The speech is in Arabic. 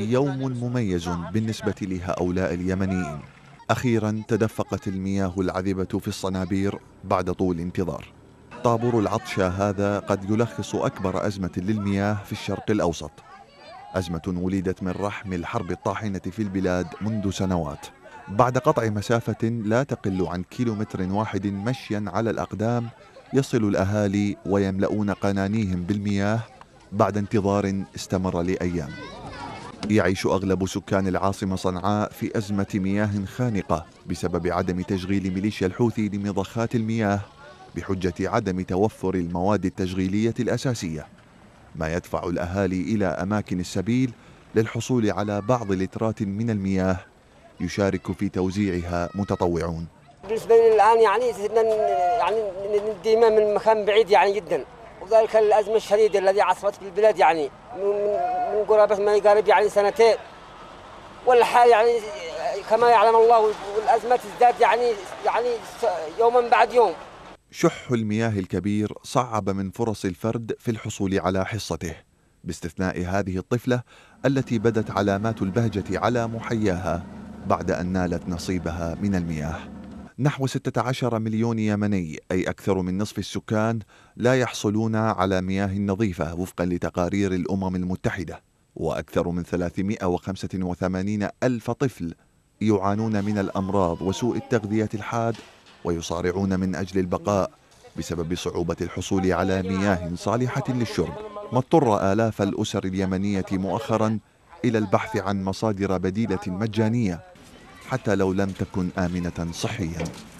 يوم مميز بالنسبة لهؤلاء اليمنيين أخيرا تدفقت المياه العذبة في الصنابير بعد طول انتظار طابور العطشة هذا قد يلخص أكبر أزمة للمياه في الشرق الأوسط أزمة ولدت من رحم الحرب الطاحنة في البلاد منذ سنوات بعد قطع مسافة لا تقل عن كيلومتر واحد مشيا على الأقدام يصل الأهالي ويملؤون قنانيهم بالمياه بعد انتظار استمر لأيام يعيش أغلب سكان العاصمة صنعاء في أزمة مياه خانقة بسبب عدم تشغيل ميليشيا الحوثي لمضخات المياه بحجة عدم توفر المواد التشغيلية الأساسية ما يدفع الأهالي إلى أماكن السبيل للحصول على بعض لترات من المياه يشارك في توزيعها متطوعون بالنسبة للآن يعني يعني ندي من مكان بعيد يعني جداً وذلك الأزمة الشديدة الذي عصفت بالبلاد يعني من قرابة ما يقارب يعني سنتين والحال يعني كما يعلم الله والأزمة تزداد يعني يعني يوما بعد يوم شح المياه الكبير صعب من فرص الفرد في الحصول على حصته باستثناء هذه الطفلة التي بدت علامات البهجة على محياها بعد أن نالت نصيبها من المياه نحو 16 مليون يمني أي أكثر من نصف السكان لا يحصلون على مياه نظيفة وفقا لتقارير الأمم المتحدة وأكثر من 385 ألف طفل يعانون من الأمراض وسوء التغذية الحاد ويصارعون من أجل البقاء بسبب صعوبة الحصول على مياه صالحة للشرب ما اضطر آلاف الأسر اليمنية مؤخرا إلى البحث عن مصادر بديلة مجانية حتى لو لم تكن آمنة صحيا